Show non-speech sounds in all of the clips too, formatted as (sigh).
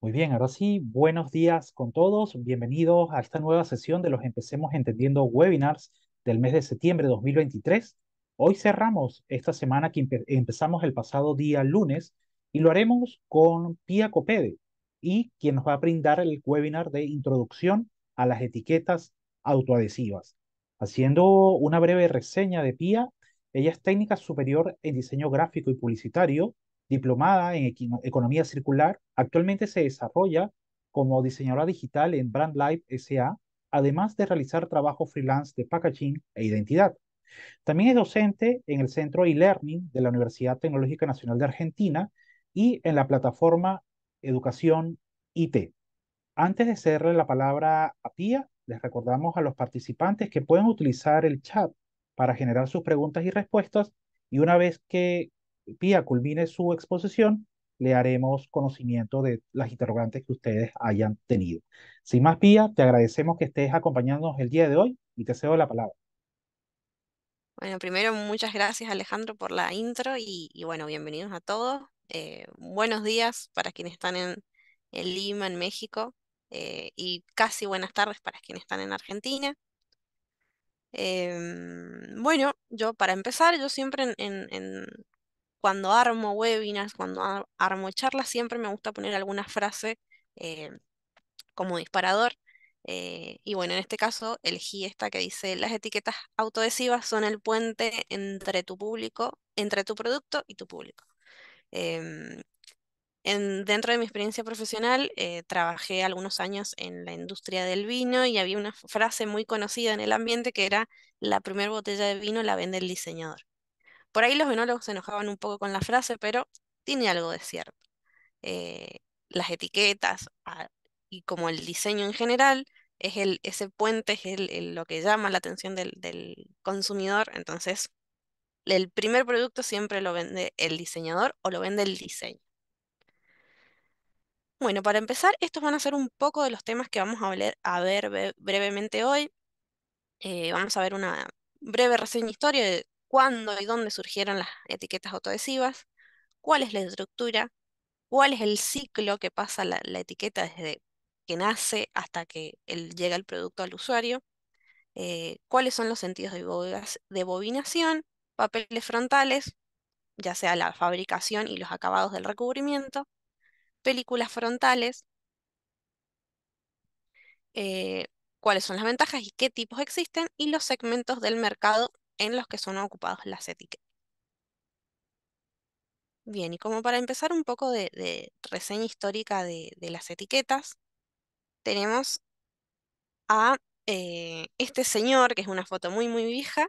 Muy bien, ahora sí, buenos días con todos. Bienvenidos a esta nueva sesión de los Empecemos Entendiendo Webinars del mes de septiembre de 2023. Hoy cerramos esta semana que empezamos el pasado día lunes y lo haremos con Pia Copede y quien nos va a brindar el webinar de introducción a las etiquetas autoadhesivas. Haciendo una breve reseña de Pia, ella es técnica superior en diseño gráfico y publicitario Diplomada en Economía Circular, actualmente se desarrolla como diseñadora digital en Brand Life SA, además de realizar trabajo freelance de packaging e identidad. También es docente en el Centro e-Learning de la Universidad Tecnológica Nacional de Argentina y en la plataforma Educación IT. Antes de cederle la palabra a Pía, les recordamos a los participantes que pueden utilizar el chat para generar sus preguntas y respuestas y una vez que Pía culmine su exposición, le haremos conocimiento de las interrogantes que ustedes hayan tenido. Sin más, Pía, te agradecemos que estés acompañándonos el día de hoy y te cedo la palabra. Bueno, primero muchas gracias Alejandro por la intro y, bueno, bienvenidos a todos. Eh, buenos días para quienes están en, Lima, en México, eh, y casi buenas tardes para quienes están en Argentina. Em, bueno, yo para empezar, yo siempre en, en, cuando armo webinars, cuando armo charlas, siempre me gusta poner alguna frase eh, como disparador. Eh, y bueno, en este caso elegí esta que dice, las etiquetas autoadhesivas son el puente entre tu público, entre tu producto y tu público. Em, en, dentro de mi experiencia profesional, eh, trabajé algunos años en la industria del vino y había una frase muy conocida en el ambiente que era, la primera botella de vino la vende el diseñador. Por ahí los venólogos se enojaban un poco con la frase, pero tiene algo de cierto. Eh, las etiquetas ah, y como el diseño en general es el, ese puente, es el, lo que llama la atención del, consumidor, entonces el primer producto siempre lo vende el diseñador o lo vende el diseño. Bueno, para empezar, estos van a ser un poco de los temas que vamos a, ver, a ver brevemente hoy. Eh, vamos a ver una breve reseña historia de, cuándo y dónde surgieron las etiquetas autoadhesivas, cuál es la estructura, cuál es el ciclo que pasa la, etiqueta desde que nace hasta que llega el producto al usuario, eh, cuáles son los sentidos de, de bobinación, papeles frontales, ya sea la fabricación y los acabados del recubrimiento, películas frontales, eh, cuáles son las ventajas y qué tipos existen, y los segmentos del mercado en los que son ocupados las etiquetas. Bien, y como para empezar un poco de, reseña histórica de, las etiquetas, tenemos a eh, este señor, que es una foto muy, muy vieja,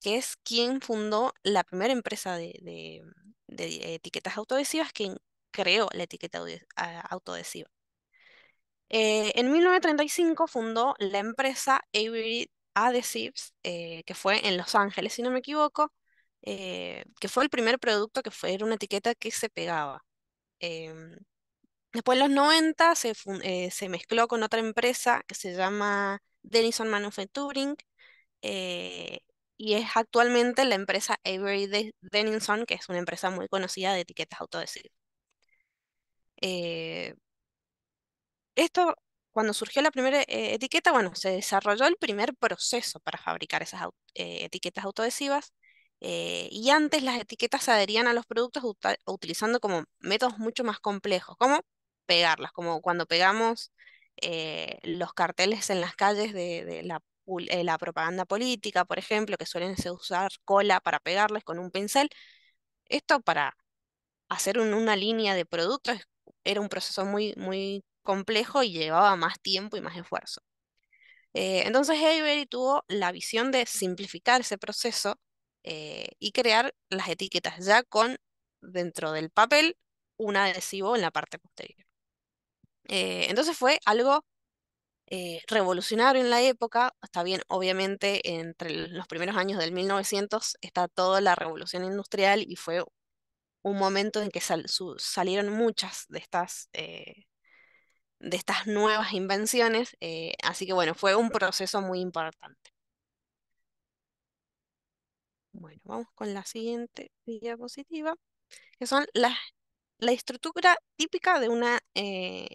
que es quien fundó la primera empresa de, etiquetas autodesivas, quien creó la etiqueta autodesiva. Eh, en 1935 fundó la empresa Avery a eh, que fue en Los Ángeles, si no me equivoco, eh, que fue el primer producto que fue, era una etiqueta que se pegaba. Em, después en los 90 eh, se, mezcló con otra empresa que se llama Denison Manufacturing y es actualmente la empresa Avery Denison, que es una empresa muy conocida de etiquetas Eh, esto cuando surgió la primera eh, etiqueta, bueno, se desarrolló el primer proceso para fabricar esas eh, etiquetas autoadhesivas. Eh, y antes las etiquetas se adherían a los productos utilizando como métodos mucho más complejos, como pegarlas, como cuando pegamos los carteles en las calles de, la, propaganda política, por ejemplo, que suelen usar cola para pegarles con un pincel. Esto para hacer una línea de productos era un proceso muy, muy complejo y llevaba más tiempo y más esfuerzo. Eh, entonces Avery tuvo la visión de simplificar ese proceso eh, y crear las etiquetas ya con dentro del papel un adhesivo en la parte posterior. Eh, entonces fue algo revolucionario en la época, está bien, obviamente entre los primeros años del 1900 está toda la revolución industrial y fue un momento en que salieron muchas de estas de estas nuevas invenciones. Eh, así que bueno, fue un proceso muy importante. Bueno, vamos con la siguiente diapositiva, que son las, la estructura típica de una eh,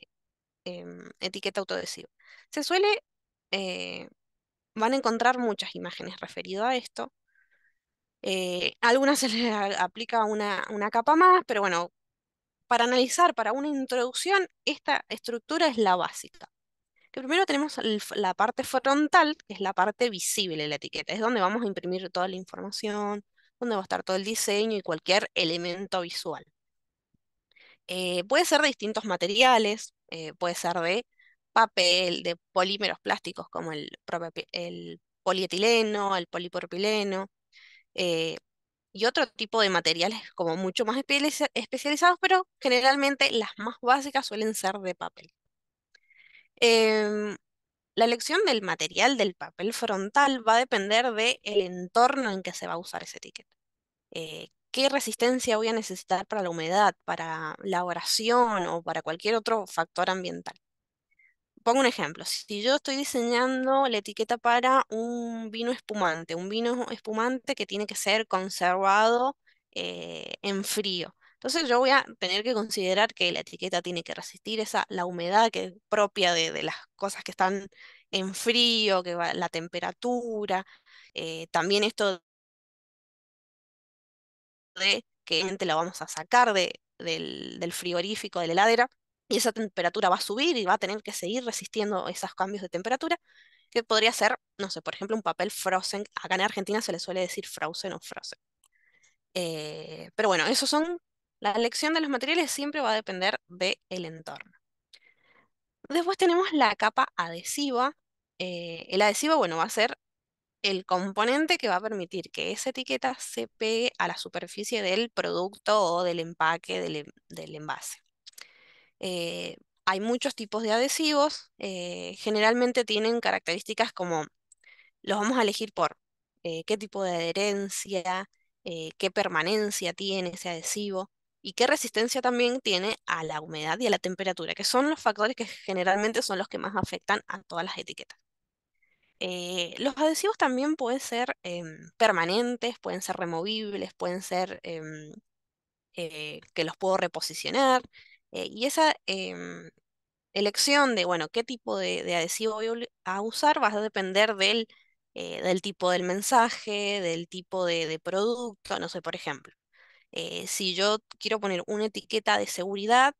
em, etiqueta autoadhesiva. Se suele, eh, van a encontrar muchas imágenes referidas a esto. algunas se les aplica una, una capa más, pero bueno, para analizar, para una introducción, esta estructura es la básica. Que primero tenemos la parte frontal, que es la parte visible de la etiqueta, es donde vamos a imprimir toda la información, donde va a estar todo el diseño y cualquier elemento visual. Eh, puede ser de distintos materiales, eh, puede ser de papel, de polímeros plásticos como el, polietileno, el polipropileno, eh, y otro tipo de materiales como mucho más especializados, pero generalmente las más básicas suelen ser de papel. Em, la elección del material del papel frontal va a depender del el entorno en que se va a usar ese ticket. Eh, ¿Qué resistencia voy a necesitar para la humedad, para la oración o para cualquier otro factor ambiental? pongo un ejemplo, si yo estoy diseñando la etiqueta para un vino espumante, un vino espumante que tiene que ser conservado eh, en frío. Entonces yo voy a tener que considerar que la etiqueta tiene que resistir esa, la humedad que es propia de, las cosas que están en frío, que la temperatura, eh, también esto de que la vamos a sacar del, del frigorífico, de la heladera y esa temperatura va a subir y va a tener que seguir resistiendo esos cambios de temperatura, que podría ser, no sé, por ejemplo, un papel frozen. Acá en Argentina se le suele decir frozen o frozen. Eh, pero bueno, eso son, la elección de los materiales siempre va a depender del entorno. Después tenemos la capa adhesiva. Eh, el adhesivo, bueno, va a ser el componente que va a permitir que esa etiqueta se pegue a la superficie del producto o del empaque del envase. Eh, hay muchos tipos de adhesivos, eh, generalmente tienen características como los vamos a elegir por eh, qué tipo de adherencia, qué permanencia tiene ese adhesivo y qué resistencia también tiene a la humedad y a la temperatura, que son los factores que generalmente son los que más afectan a todas las etiquetas. los adhesivos también pueden ser em, permanentes, pueden ser removibles, pueden ser em, que los puedo reposicionar, eh, y esa em, elección de, bueno, qué tipo de, adhesivo voy a usar va a depender del, eh, del tipo del mensaje, del tipo de producto, no sé, por ejemplo. Eh, si yo quiero poner una etiqueta de seguridad,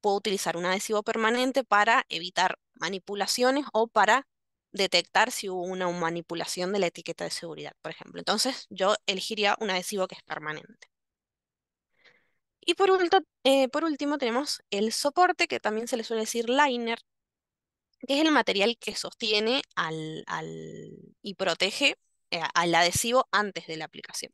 puedo utilizar un adhesivo permanente para evitar manipulaciones o para detectar si hubo una manipulación de la etiqueta de seguridad, por ejemplo. Entonces, yo elegiría un adhesivo que es permanente. Y por, eh, por último tenemos el soporte, que también se le suele decir liner, que es el material que sostiene al, y protege eh, al adhesivo antes de la aplicación.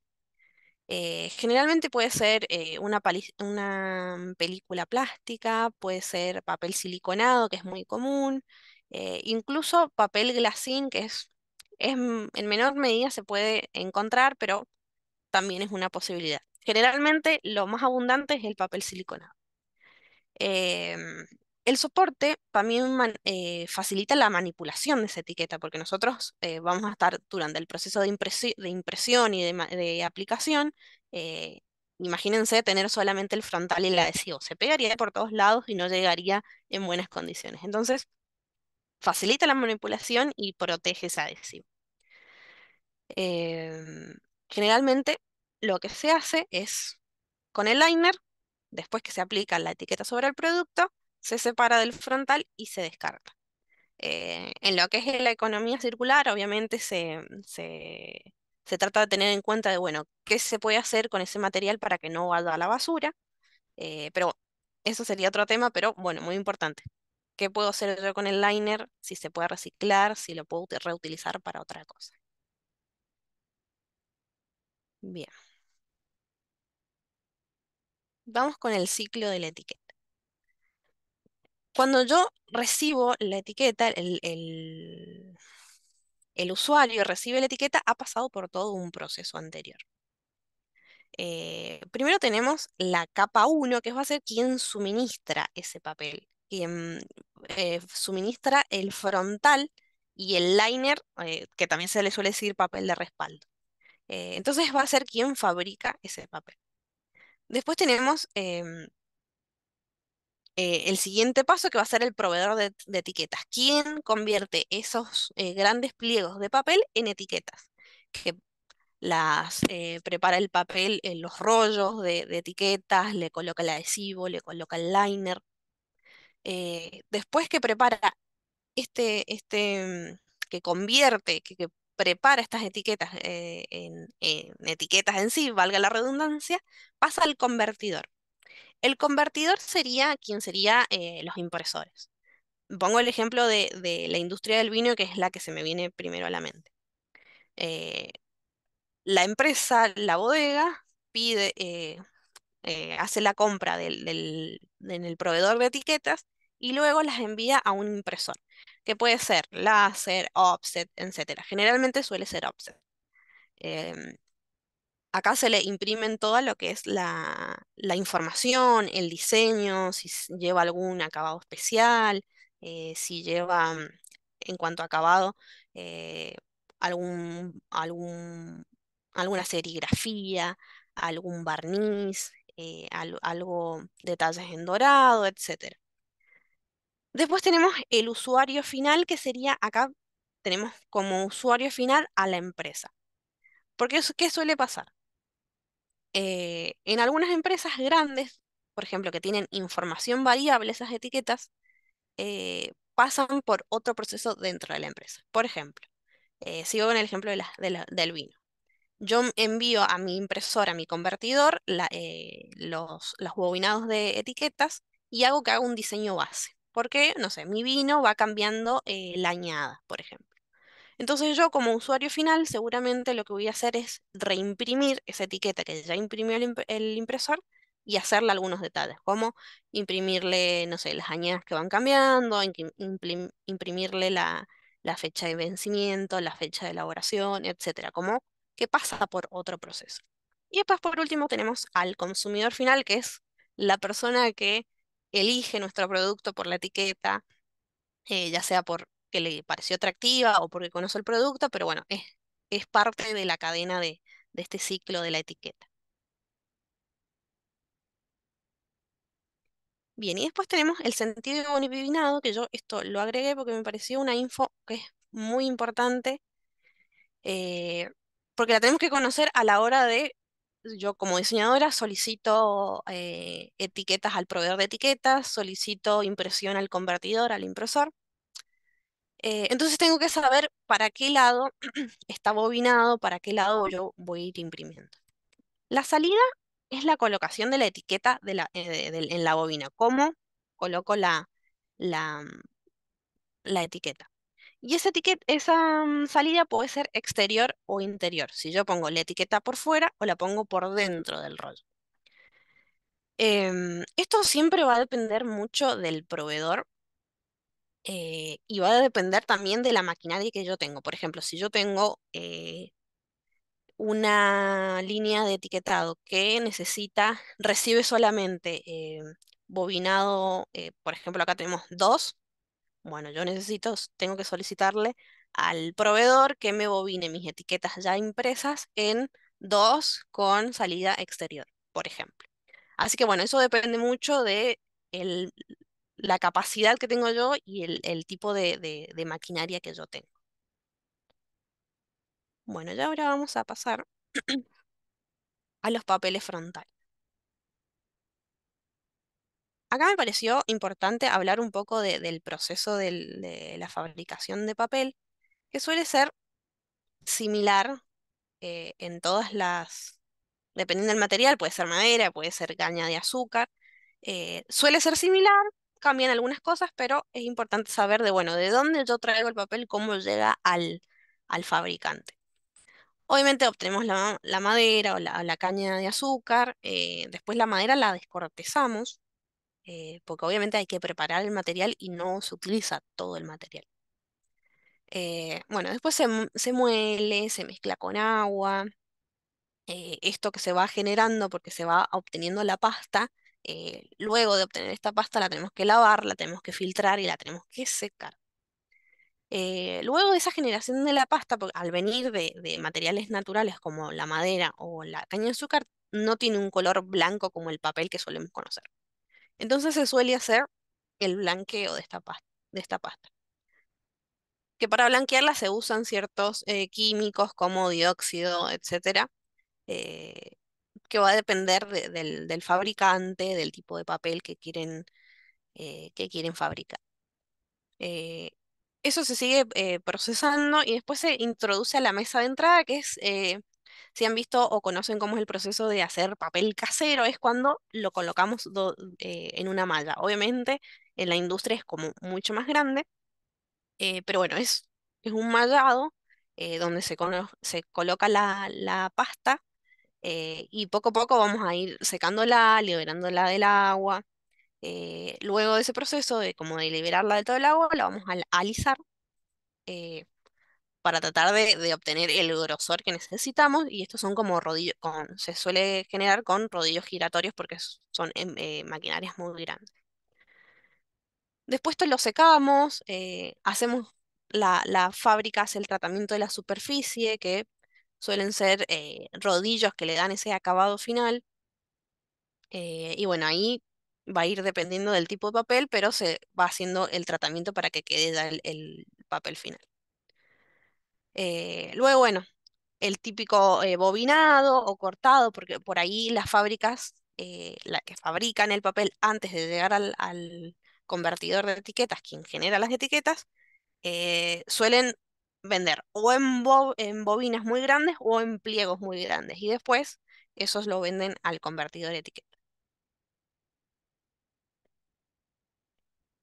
Eh, generalmente puede ser una, una, mm, película plástica, puede ser papel siliconado, que es muy común, incluso papel glacín, que es, es mm, en menor medida se puede encontrar, pero también es una posibilidad. Generalmente lo más abundante es el papel siliconado. Em, el soporte para mí eh, facilita la manipulación de esa etiqueta, porque nosotros eh, vamos a estar durante el proceso de, impresión y de, aplicación. Eh, imagínense tener solamente el frontal y el adhesivo. Se pegaría por todos lados y no llegaría en buenas condiciones. Entonces, facilita la manipulación y protege ese adhesivo. Em, generalmente lo que se hace es, con el liner, después que se aplica la etiqueta sobre el producto, se separa del frontal y se descarta. Eh, en lo que es la economía circular, obviamente se, trata de tener en cuenta de, bueno, qué se puede hacer con ese material para que no vaya a la basura, eh, pero eso sería otro tema, pero bueno, muy importante. ¿Qué puedo hacer yo con el liner? Si se puede reciclar, si lo puedo reutilizar para otra cosa. Bien. Vamos con el ciclo de la etiqueta. Cuando yo recibo la etiqueta, el, usuario recibe la etiqueta, ha pasado por todo un proceso anterior. Eh, primero tenemos la capa 1, que va a ser quien suministra ese papel, quien eh, suministra el frontal y el liner, eh, que también se le suele decir papel de respaldo. entonces va a ser quien fabrica ese papel. Después tenemos em, eh, el siguiente paso que va a ser el proveedor de, etiquetas. ¿Quién convierte esos eh, grandes pliegos de papel en etiquetas? Que las eh, prepara el papel, en los rollos de, etiquetas, le coloca el adhesivo, le coloca el liner. después que prepara este, este mm, que convierte, que, que prepara estas etiquetas eh, en, etiquetas en sí, valga la redundancia, pasa al convertidor. El convertidor sería quien sería eh, los impresores. Pongo el ejemplo de, la industria del vino, que es la que se me viene primero a la mente. Eh, la empresa, la bodega, pide, hace la compra en del, del, proveedor de etiquetas y luego las envía a un impresor que puede ser láser, offset, etcétera. Generalmente suele ser offset. Em, acá se le imprimen todo lo que es la, información, el diseño, si lleva algún acabado especial, eh, si lleva, mm, en cuanto a acabado, eh, algún, algún, alguna serigrafía, algún barniz, eh, algo, detalles en dorado, etcétera. Después tenemos el usuario final, que sería acá tenemos como usuario final a la empresa. Porque eso, ¿qué suele pasar? Eh, en algunas empresas grandes, por ejemplo, que tienen información variable, esas etiquetas, eh, pasan por otro proceso dentro de la empresa. Por ejemplo, eh, sigo con el ejemplo de del vino. Yo envío a mi impresora, a mi convertidor, los, los bobinados de etiquetas y hago que haga un diseño base. Porque, no sé, mi vino va cambiando eh, la añada, por ejemplo. Entonces yo como usuario final seguramente lo que voy a hacer es reimprimir esa etiqueta que ya imprimió el, impresor y hacerle algunos detalles, como imprimirle, no sé, las añadas que van cambiando, imprimirle la, la fecha de vencimiento, la fecha de elaboración, etcétera, como que pasa por otro proceso. Y después, por último, tenemos al consumidor final, que es la persona que elige nuestro producto por la etiqueta, eh, ya sea porque le pareció atractiva o porque conoce el producto, pero bueno, es, es parte de la cadena de, este ciclo de la etiqueta. Bien, y después tenemos el sentido bonivivinado, que yo esto lo agregué porque me pareció una info que es muy importante, eh, porque la tenemos que conocer a la hora de yo como diseñadora solicito eh, etiquetas al proveedor de etiquetas, solicito impresión al convertidor, al impresor. Eh, entonces tengo que saber para qué lado (clears throat) está bobinado, para qué lado yo voy a ir imprimiendo. La salida es la colocación de la etiqueta eh, en la bobina, cómo coloco la mm, etiqueta. Y ese etiqueta, esa mm, salida puede ser exterior o interior. Si yo pongo la etiqueta por fuera o la pongo por dentro del rollo. Em, esto siempre va a depender mucho del proveedor eh, y va a depender también de la maquinaria que yo tengo. Por ejemplo, si yo tengo eh, una línea de etiquetado que necesita, recibe solamente em, bobinado, eh, por ejemplo, acá tenemos dos, bueno, yo necesito, tengo que solicitarle al proveedor que me bobine mis etiquetas ya impresas en dos con salida exterior, por ejemplo. Así que bueno, eso depende mucho de la capacidad que tengo yo y el, tipo de, maquinaria que yo tengo. Bueno, ya ahora vamos a pasar (clears throat) a los papeles frontales. Acá me pareció importante hablar un poco del proceso de la fabricación de papel, que suele ser similar eh, en todas las, dependiendo del material, puede ser madera, puede ser caña de azúcar, eh, suele ser similar, cambian algunas cosas, pero es importante saber de, bueno, de dónde yo traigo el papel, cómo llega al, fabricante. Obviamente obtenemos la, madera o la, caña de azúcar, eh, después la madera la descortezamos, eh, porque obviamente hay que preparar el material y no se utiliza todo el material. Eh, bueno, después se, muele, se mezcla con agua. Eh, esto que se va generando porque se va obteniendo la pasta, luego de obtener esta pasta la tenemos que lavar, la tenemos que filtrar y la tenemos que secar. luego de esa generación de la pasta, al venir de, de materiales naturales como la madera o la caña de azúcar, no tiene un color blanco como el papel que solemos conocer. Entonces se suele hacer el blanqueo de esta pasta. De esta pasta. Que para blanquearla se usan ciertos eh, químicos como dióxido, etcétera, eh, que va a depender del, fabricante, del tipo de papel que quieren, eh, que quieren fabricar. eso se sigue procesando y después se introduce a la mesa de entrada, que es si han visto o conocen cómo es el proceso de hacer papel casero, es cuando lo colocamos eh, en una malla. Obviamente en la industria es como mucho más grande, eh, pero bueno, es, es un mallado eh, donde se, se coloca la, la pasta y poco a poco vamos a ir secándola, liberándola del agua. luego de ese proceso de como de liberarla de todo el agua, la vamos a alisar para tratar de, obtener el grosor que necesitamos y estos son como rodillos, con, se suele generar con rodillos giratorios porque son em, eh, maquinarias muy grandes. Después lo secamos, eh, hacemos la, fábrica, hace el tratamiento de la superficie que suelen ser eh, rodillos que le dan ese acabado final y bueno, ahí va a ir dependiendo del tipo de papel, pero se va haciendo el tratamiento para que quede el papel final. Eh, luego, bueno, el típico eh, bobinado o cortado, porque por ahí las fábricas, eh, la que fabrican el papel antes de llegar al, convertidor de etiquetas, quien genera las etiquetas, suelen vender o en, en bobinas muy grandes o en pliegos muy grandes. Y después esos lo venden al convertidor de etiquetas.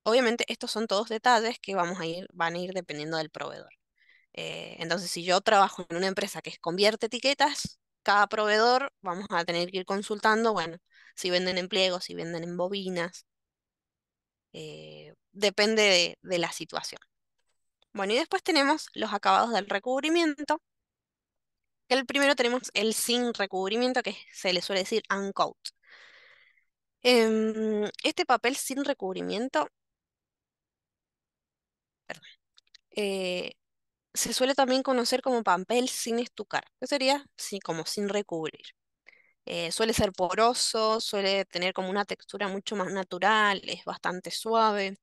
Obviamente estos son todos detalles que vamos a ir, van a ir dependiendo del proveedor. Eh, entonces, si yo trabajo en una empresa que convierte etiquetas, cada proveedor vamos a tener que ir consultando, bueno, si venden en pliegos, si venden en bobinas. Eh, depende de, la situación. Bueno, y después tenemos los acabados del recubrimiento. El primero tenemos el sin recubrimiento, que se le suele decir uncoat. Em, este papel sin recubrimiento eh, se suele también conocer como papel sin estucar, que sería como sin recubrir. Eh, suele ser poroso, suele tener como una textura mucho más natural, es bastante suave.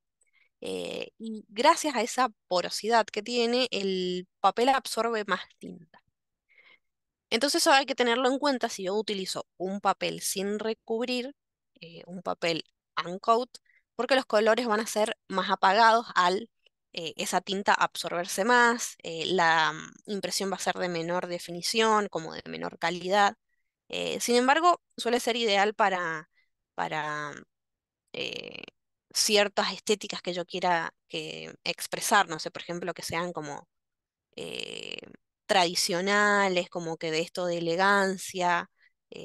Eh, y gracias a esa porosidad que tiene, el papel absorbe más tinta. Entonces eso hay que tenerlo en cuenta si yo utilizo un papel sin recubrir, eh, un papel uncoat, porque los colores van a ser más apagados al eh, esa tinta absorberse más, eh, la mm, impresión va a ser de menor definición, como de menor calidad. Eh, sin embargo, suele ser ideal para, para mm, ciertas estéticas que yo quiera que, expresar, no sé, por ejemplo, que sean como tradicionales, como que de esto de elegancia,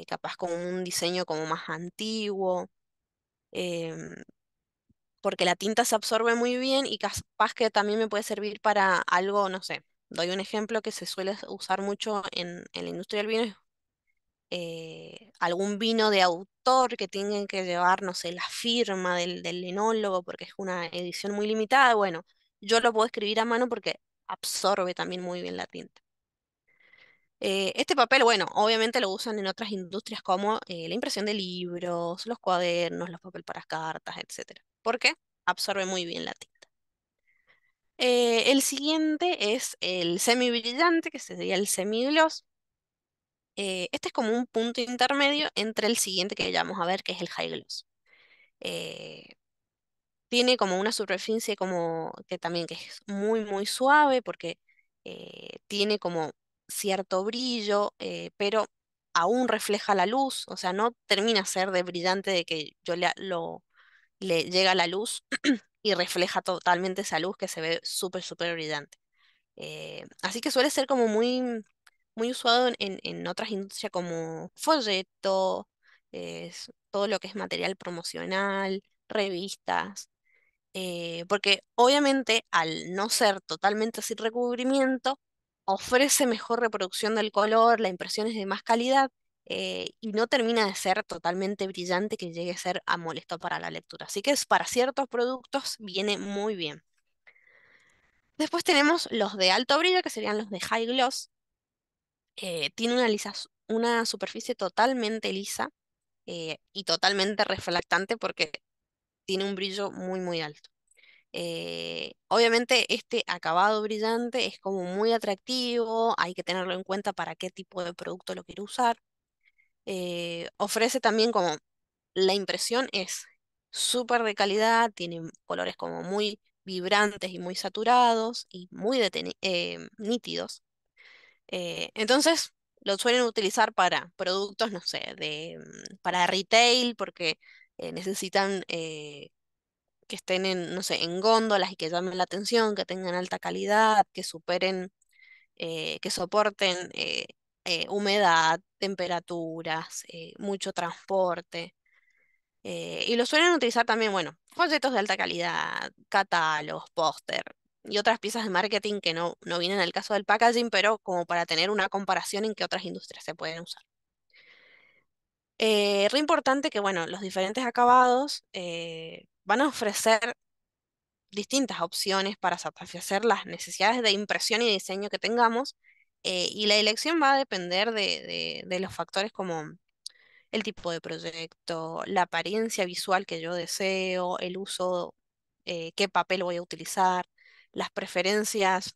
capaz con un diseño como más antiguo. Em, porque la tinta se absorbe muy bien y capaz que también me puede servir para algo, no sé, doy un ejemplo que se suele usar mucho en, la industria del vino, eh, algún vino de autor que tienen que llevar, no sé, la firma del, del enólogo porque es una edición muy limitada, bueno, yo lo puedo escribir a mano porque absorbe también muy bien la tinta. Eh, este papel, bueno, obviamente lo usan en otras industrias como eh, la impresión de libros, los cuadernos, los papel para cartas, etc porque absorbe muy bien la tinta. Eh, el siguiente es el semibrillante, que sería el semigloss. Eh, este es como un punto intermedio entre el siguiente que ya vamos a ver, que es el high gloss. Eh, tiene como una superficie como que también que es muy muy suave porque tiene como cierto brillo, pero aún refleja la luz, o sea, no termina ser de brillante de que yo le, lo, le llega la luz (clears throat) y refleja totalmente esa luz que se ve súper, súper brillante. Eh, así que suele ser como muy, muy usado en, otras industrias como folleto, todo lo que es material promocional, revistas, eh, porque obviamente al no ser totalmente sin recubrimiento, ofrece mejor reproducción del color, la impresión es de más calidad, eh, y no termina de ser totalmente brillante que llegue a ser a molesto para la lectura. Así que para ciertos productos viene muy bien. Después tenemos los de alto brillo, que serían los de high gloss. Eh, tiene una, una superficie totalmente lisa eh, y totalmente reflectante porque tiene un brillo muy, muy alto. obviamente este acabado brillante es como muy atractivo, hay que tenerlo en cuenta para qué tipo de producto lo quiero usar. Eh, ofrece también como la impresión es súper de calidad, tiene colores como muy vibrantes y muy saturados y muy eh, nítidos. Eh, entonces lo suelen utilizar para productos, no sé, de, mm, para retail, porque necesitan que estén en, no sé, en góndolas y que llamen la atención, que tengan alta calidad, que superen, que soporten eh, humedad, temperaturas, eh, mucho transporte. Eh, y lo suelen utilizar también, bueno, folletos de alta calidad, catálogos, póster y otras piezas de marketing que no, no vienen al caso del packaging, pero como para tener una comparación en qué otras industrias se pueden usar. Eh, re importante que, bueno, los diferentes acabados van a ofrecer distintas opciones para satisfacer las necesidades de impresión y diseño que tengamos eh, y la elección va a depender de, los factores como el tipo de proyecto, la apariencia visual que yo deseo, el uso, eh, qué papel voy a utilizar, las preferencias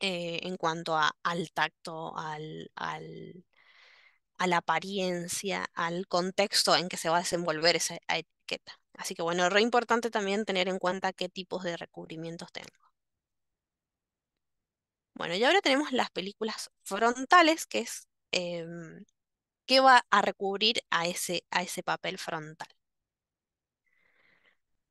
eh, en cuanto al tacto, al, a la apariencia, al contexto en que se va a desenvolver esa etiqueta. Así que bueno, re importante también tener en cuenta qué tipos de recubrimientos tengo. Bueno, y ahora tenemos las películas frontales, que es em, qué va a recubrir a ese, a ese papel frontal.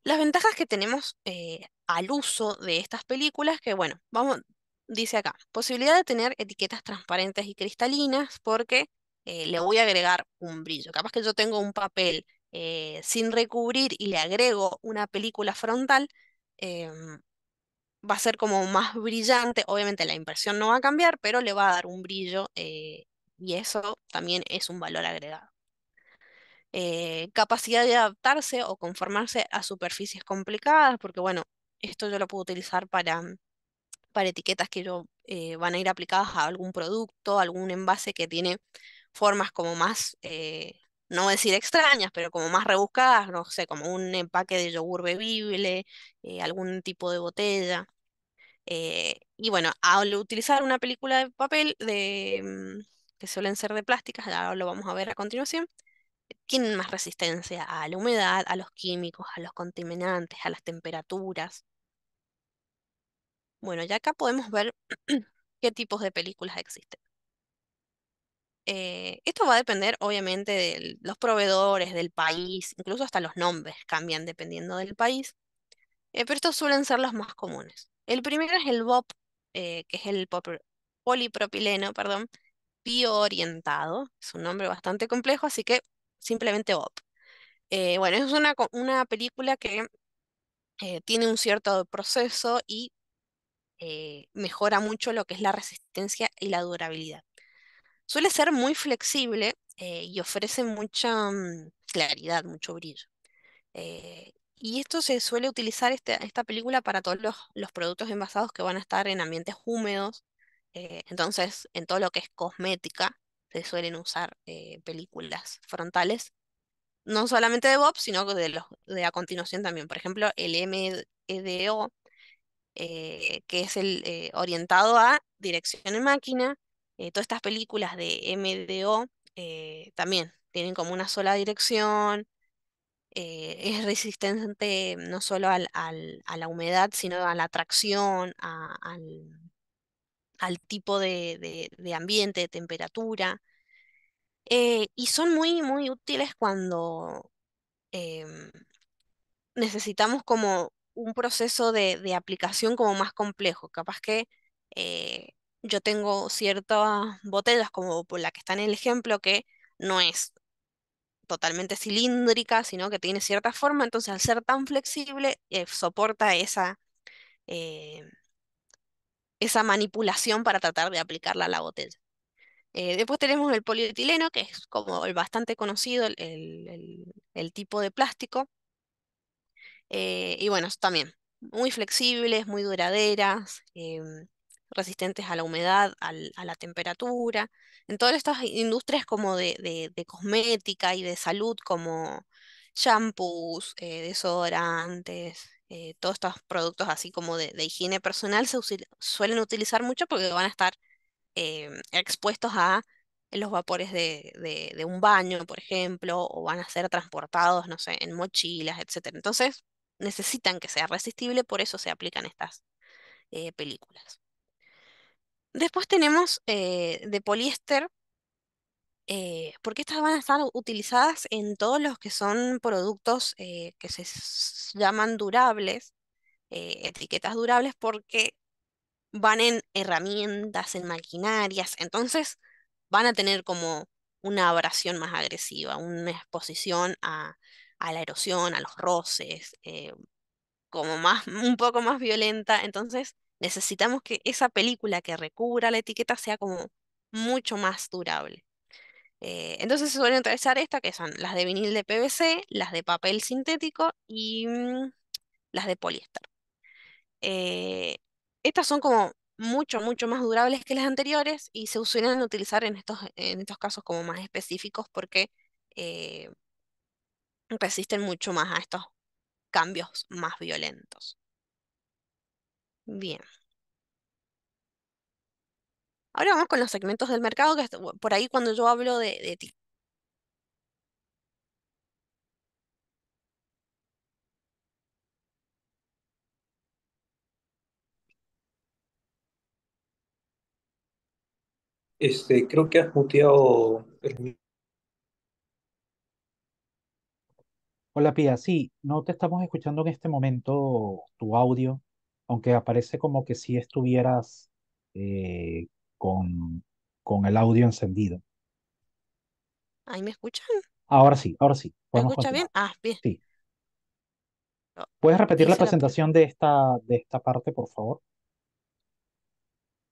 Las ventajas que tenemos eh, al uso de estas películas, que bueno, vamos, dice acá, posibilidad de tener etiquetas transparentes y cristalinas porque eh, le voy a agregar un brillo. Capaz que yo tengo un papel eh, sin recubrir y le agrego una película frontal, eh, va a ser como más brillante. Obviamente la impresión no va a cambiar, pero le va a dar un brillo eh, y eso también es un valor agregado. Eh, capacidad de adaptarse o conformarse a superficies complicadas, porque bueno, esto yo lo puedo utilizar para, para etiquetas que yo, eh, van a ir aplicadas a algún producto, algún envase que tiene formas como más no decir extrañas, pero como más rebuscadas, no sé, como un empaque de yogur bebible, algún tipo de botella. Eh, y bueno, al utilizar una película de papel mm, que suelen ser de plásticas, ahora lo vamos a ver a continuación, tienen más resistencia a la humedad, a los químicos, a los contaminantes, a las temperaturas. Bueno, ya acá podemos ver (clears throat) qué tipos de películas existen. Eh, esto va a depender obviamente de los proveedores, del país, incluso hasta los nombres cambian dependiendo del país, eh, pero estos suelen ser los más comunes. El primero es el BOP, eh, que es el polipropileno, perdón, bioorientado. Es un nombre bastante complejo, así que simplemente BOP. Eh, bueno, es una, película que eh, tiene un cierto proceso y mejora mucho lo que es la resistencia y la durabilidad. Suele ser muy flexible y ofrece mucha mm, claridad, mucho brillo. Y esto se suele utilizar este, esta película para todos los, productos envasados que van a estar en ambientes húmedos. Eh, entonces, en todo lo que es cosmética, se suelen usar eh, películas frontales, no solamente de Bob, sino de los de a continuación también. Por ejemplo, el mdo e eh, que es el orientado a dirección en máquina. todas estas películas de MDO e también tienen como una sola dirección eh, es resistente no solo a la humedad, sino a la tracción, al, tipo de, ambiente, de temperatura. Eh, y son muy, muy útiles cuando em, necesitamos como un proceso de, aplicación como más complejo. Capaz que eh, yo tengo ciertas botellas, como por la que está en el ejemplo, que no es totalmente cilíndrica, sino que tiene cierta forma, entonces al ser tan flexible eh, soporta esa, eh, esa manipulación para tratar de aplicarla a la botella. Eh, después tenemos el polietileno, que es como el bastante conocido, el tipo de plástico. y bueno, también muy flexibles, muy duraderas, resistentes a la humedad, a la temperatura, en todas estas industrias como de, cosmética y de salud, como shampoos, eh, desodorantes, eh, todos estos productos así como de, higiene personal se suelen utilizar mucho porque van a estar eh, expuestos a los vapores de, un baño, por ejemplo, o van a ser transportados, no sé, en mochilas, etc. Entonces, necesitan que sea resistible, por eso se aplican estas películas. Después tenemos eh, de poliéster, eh, porque estas van a estar utilizadas en todos los que son productos eh, que se llaman durables, etiquetas durables, porque van en herramientas, en maquinarias, entonces van a tener como una abrasión más agresiva, una exposición a, la erosión, a los roces, como más, un poco más violenta, entonces Necesitamos que esa película que recubra la etiqueta sea como mucho más durable. Eh, entonces se suelen utilizar estas, que son las de vinil de PVC, las de papel sintético y mm, las de poliéster. Eh, estas son como mucho, mucho más durables que las anteriores y se suelen utilizar en estos, en estos casos como más específicos porque eh, resisten mucho más a estos cambios más violentos. Bien. Ahora vamos con los segmentos del mercado, que por ahí cuando yo hablo de, ti. Este, creo que has muteado el... Hola Pia, sí, no te estamos escuchando en este momento tu audio aunque aparece como que si estuvieras eh, con, con el audio encendido. ¿Ahí me escuchan? Ahora sí, ahora sí. ¿Me escucha bien? Ah, bien. Sí. Oh, ¿Puedes repetir la presentación de esta, de esta parte, por favor?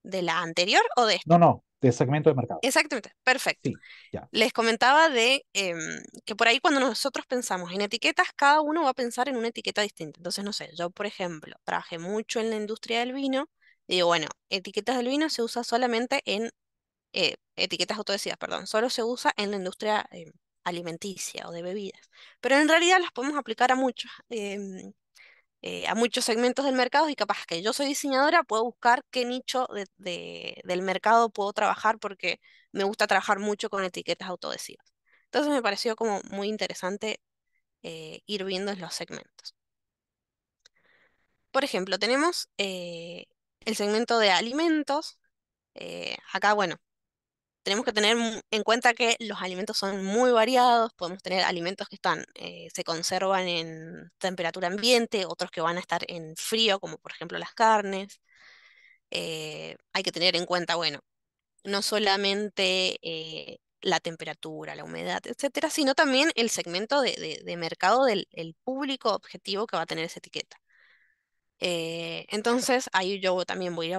¿De la anterior o de esta? No, no, de segmento de mercado. Exactamente, perfecto. Les comentaba de em, que por ahí cuando nosotros pensamos en etiquetas, cada uno va a pensar en una etiqueta distinta. Entonces, no sé, yo por ejemplo, trabajé mucho en la industria del vino, y digo, bueno, etiquetas del vino se usa solamente en, eh, etiquetas autodecidas, perdón, solo se usa en la industria em, alimenticia o de bebidas, pero en realidad las podemos aplicar a muchos em, eh, a muchos segmentos del mercado y capaz que yo soy diseñadora, puedo buscar qué nicho del mercado puedo trabajar porque me gusta trabajar mucho con etiquetas autodesivas. Entonces me pareció como muy interesante eh, ir viendo los segmentos. Por ejemplo, tenemos eh, el segmento de alimentos. acá, bueno, tenemos que tener en cuenta que los alimentos son muy variados, podemos tener alimentos que están, eh, se conservan en temperatura ambiente, otros que van a estar en frío, como por ejemplo las carnes. Eh, hay que tener en cuenta, bueno, no solamente eh, la temperatura, la humedad, etcétera, sino también el segmento de, mercado del público objetivo que va a tener esa etiqueta. Eh, entonces, ahí yo también voy a,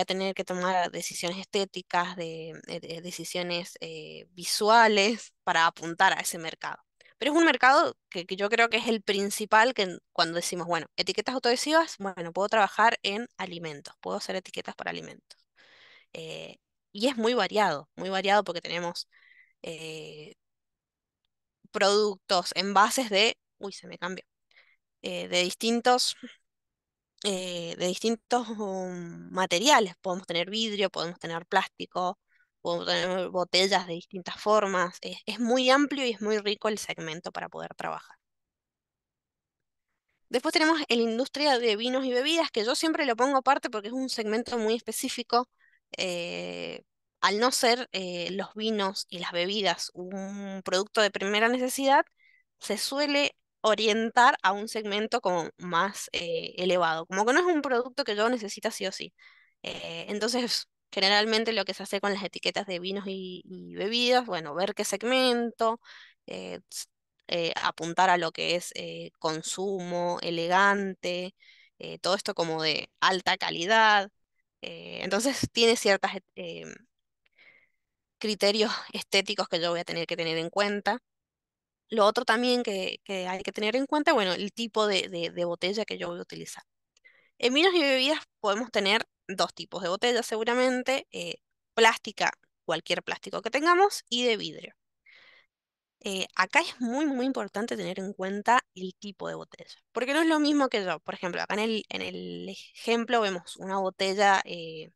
a tener que tomar decisiones estéticas, de, eh, decisiones eh, visuales para apuntar a ese mercado. Pero es un mercado que, yo creo que es el principal que cuando decimos, bueno, etiquetas autoadhesivas, bueno, puedo trabajar en alimentos, puedo hacer etiquetas para alimentos. y es muy variado, muy variado porque tenemos productos, envases de, uy, se me cambió, de distintos eh, de distintos mm, materiales. Podemos tener vidrio, podemos tener plástico, podemos tener botellas de distintas formas. Es, muy amplio y es muy rico el segmento para poder trabajar. Después tenemos la industria de vinos y bebidas, que yo siempre lo pongo aparte porque es un segmento muy específico. Eh, al no ser eh, los vinos y las bebidas un producto de primera necesidad, se suele orientar a un segmento como más eh, elevado, como que no es un producto que yo necesita sí o sí. Eh, entonces, generalmente lo que se hace con las etiquetas de vinos y, bebidas, bueno, ver qué segmento, eh, apuntar a lo que es consumo, elegante, todo esto como de alta calidad. entonces, tiene ciertos criterios estéticos que yo voy a tener que tener en cuenta. Lo otro también que, hay que tener en cuenta, bueno, el tipo de, botella que yo voy a utilizar. En vinos y bebidas podemos tener dos tipos de botellas seguramente, eh, plástica, cualquier plástico que tengamos, y de vidrio. Eh, acá es muy, muy importante tener en cuenta el tipo de botella, porque no es lo mismo que yo. Por ejemplo, acá en el, en el ejemplo vemos una botella eh,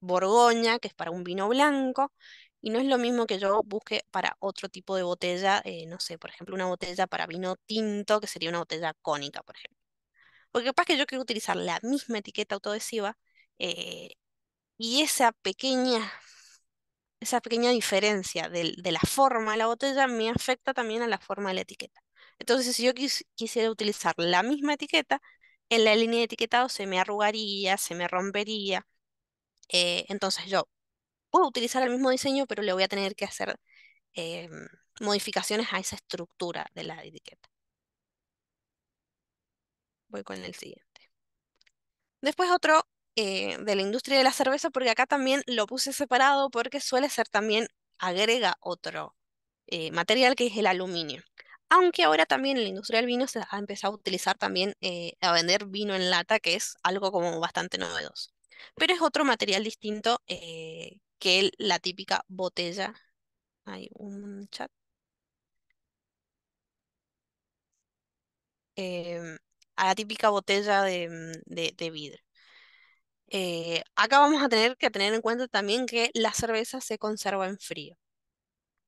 borgoña, que es para un vino blanco, y no es lo mismo que yo busque para otro tipo de botella, eh, no sé, por ejemplo, una botella para vino tinto, que sería una botella cónica, por ejemplo. Porque capaz que yo quiero utilizar la misma etiqueta autodesiva, eh, y esa pequeña, esa pequeña diferencia de, la forma de la botella me afecta también a la forma de la etiqueta. Entonces, si yo quisiera utilizar la misma etiqueta, en la línea de etiquetado se me arrugaría, se me rompería. Eh, entonces yo a utilizar el mismo diseño, pero le voy a tener que hacer eh, modificaciones a esa estructura de la etiqueta. Voy con el siguiente. Después otro eh, de la industria de la cerveza, porque acá también lo puse separado porque suele ser también, agrega otro eh, material que es el aluminio. Aunque ahora también en la industria del vino se ha empezado a utilizar también, a vender vino en lata, que es algo como bastante novedoso. Pero es otro material distinto eh, que la típica botella. Hay un chat. Em, a la típica botella de, mm, vidrio. Eh, acá vamos a tener que tener en cuenta también que la cerveza se conserva en frío.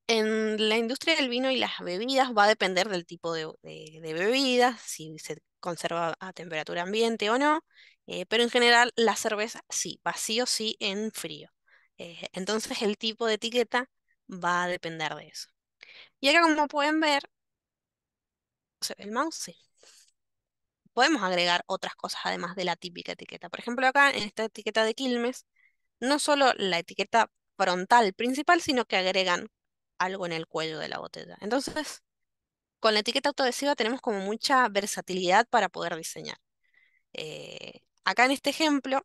En la industria del vino y las bebidas va a depender del tipo de, de, bebida, si se conserva a temperatura ambiente o no, eh, pero en general la cerveza sí, vacío sí en frío. Eh, entonces el tipo de etiqueta va a depender de eso. Y acá como pueden ver, el mouse. Podemos agregar otras cosas además de la típica etiqueta. Por ejemplo, acá en esta etiqueta de Quilmes, no solo la etiqueta frontal principal, sino que agregan algo en el cuello de la botella. Entonces, con la etiqueta autoadhesiva tenemos como mucha versatilidad para poder diseñar. Eh, acá en este ejemplo,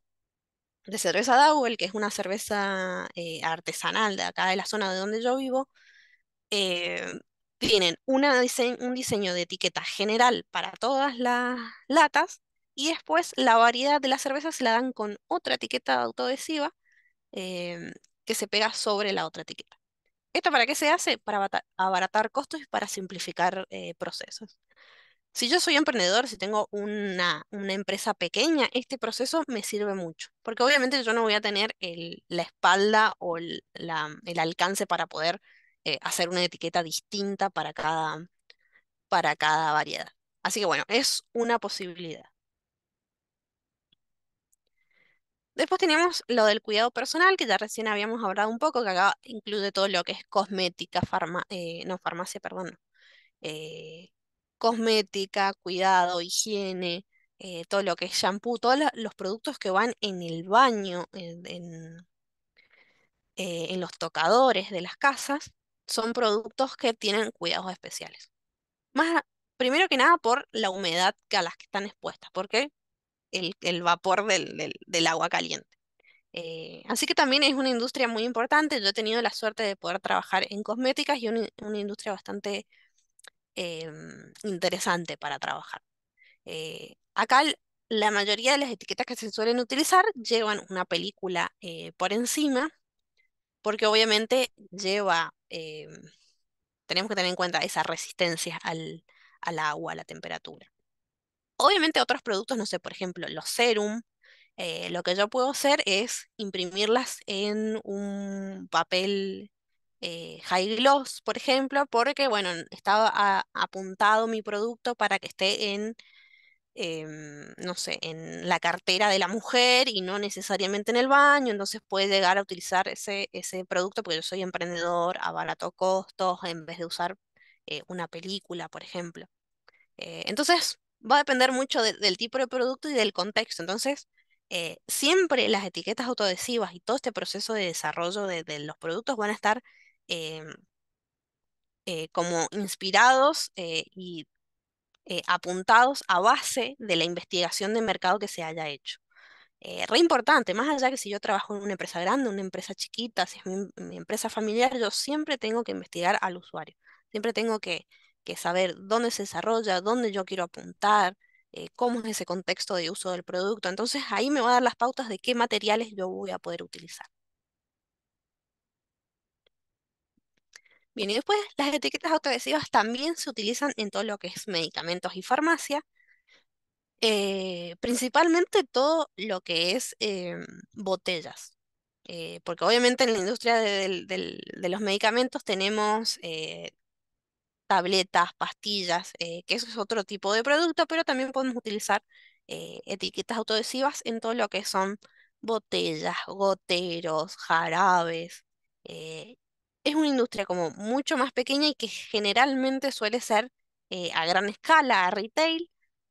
de cerveza Dowell, que es una cerveza eh, artesanal de acá de la zona de donde yo vivo, eh, tienen un diseño de etiqueta general para todas las latas y después la variedad de la cerveza se la dan con otra etiqueta autoadhesiva eh, que se pega sobre la otra etiqueta. ¿Esto para qué se hace? Para abaratar costos y para simplificar procesos. Si yo soy emprendedor, si tengo una, empresa pequeña, este proceso me sirve mucho, porque obviamente yo no voy a tener la espalda o el, alcance para poder eh, hacer una etiqueta distinta para cada, para cada variedad. Así que bueno, es una posibilidad. Después tenemos lo del cuidado personal, que ya recién habíamos hablado un poco, que acá incluye todo lo que es cosmética, eh, no farmacia, perdón, eh, cosmética, cuidado, higiene, eh, todo lo que es shampoo, todos los productos que van en el baño, eh, en, los tocadores de las casas, son productos que tienen cuidados especiales. Más, primero que nada por la humedad que a las que están expuestas, porque el, vapor del, agua caliente. Eh, así que también es una industria muy importante. Yo he tenido la suerte de poder trabajar en cosméticas y una industria bastante Em, interesante para trabajar. Eh, acá la mayoría de las etiquetas que se suelen utilizar llevan una película eh, por encima, porque obviamente lleva, em, tenemos que tener en cuenta esa resistencia al, agua, a la temperatura. Obviamente otros productos, no sé, por ejemplo, los serum, eh, lo que yo puedo hacer es imprimirlas en un papel eh, high Gloss, por ejemplo, porque, bueno, estaba apuntado mi producto para que esté en, em, no sé, en la cartera de la mujer y no necesariamente en el baño, entonces puede llegar a utilizar ese, ese producto porque yo soy emprendedor, a barato costos, en vez de usar eh, una película, por ejemplo. Eh, entonces, va a depender mucho del tipo de producto y del contexto. Entonces, siempre las etiquetas autoadhesivas y todo este proceso de desarrollo de los productos van a estar Em, eh, como inspirados eh, y eh, apuntados a base de la investigación de mercado que se haya hecho. re importante, más allá que si yo trabajo en una empresa grande, una empresa chiquita, si es mi, empresa familiar, yo siempre tengo que investigar al usuario, siempre tengo que, saber dónde se desarrolla, dónde yo quiero apuntar, cómo es ese contexto de uso del producto. Entonces ahí me va a dar las pautas de qué materiales yo voy a poder utilizar. Bien, y después las etiquetas autoadhesivas también se utilizan en todo lo que es medicamentos y farmacia, eh, principalmente todo lo que es eh, botellas, eh, porque obviamente en la industria de, los medicamentos tenemos tabletas, pastillas, que eso es otro tipo de producto, pero también podemos utilizar etiquetas autoadhesivas en todo lo que son botellas, goteros, jarabes es una industria como mucho más pequeña y que generalmente suele ser eh, a gran escala, a retail,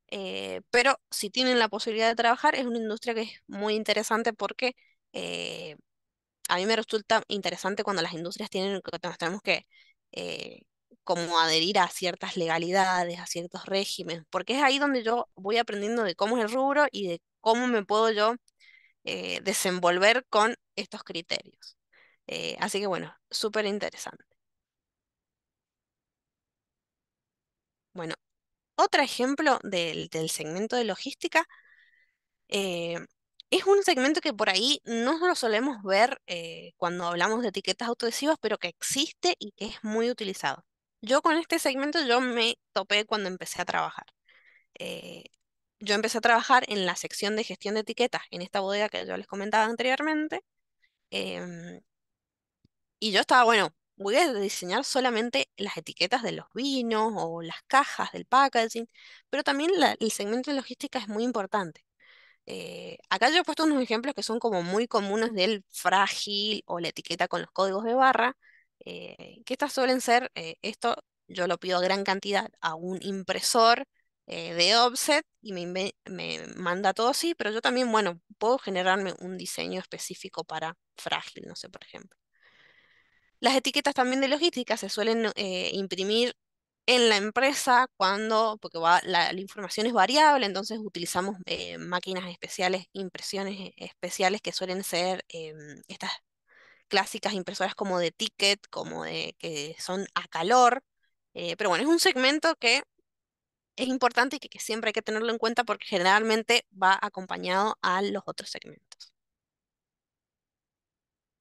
eh, pero si tienen la posibilidad de trabajar, es una industria que es muy interesante porque eh, a mí me resulta interesante cuando las industrias tienen, tenemos que como adherir a ciertas legalidades, a ciertos regímenes, porque es ahí donde yo voy aprendiendo de cómo es el rubro y de cómo me puedo yo desenvolver con estos criterios. Eh, así que bueno, súper interesante. Bueno, otro ejemplo del, segmento de logística eh, es un segmento que por ahí no lo solemos ver eh, cuando hablamos de etiquetas autoadhesivas, pero que existe y que es muy utilizado. Yo con este segmento yo me topé cuando empecé a trabajar. yo empecé a trabajar en la sección de gestión de etiquetas en esta bodega que yo les comentaba anteriormente. Em, y yo estaba, bueno, voy a diseñar solamente las etiquetas de los vinos o las cajas del packaging, pero también el segmento de logística es muy importante. Eh, acá yo he puesto unos ejemplos que son como muy comunes del frágil o la etiqueta con los códigos de barra, eh, que estas suelen ser, eh, esto yo lo pido a gran cantidad a un impresor de offset y me, me manda todo así, pero yo también, bueno, puedo generarme un diseño específico para frágil, no sé, por ejemplo. Las etiquetas también de logística se suelen eh, imprimir en la empresa cuando, porque la, información es variable, entonces utilizamos eh, máquinas especiales, impresiones e, especiales que suelen ser em, estas clásicas impresoras como de ticket, como de que son a calor. Eh, pero bueno, es un segmento que es importante y que siempre hay que tenerlo en cuenta porque generalmente va acompañado a los otros segmentos.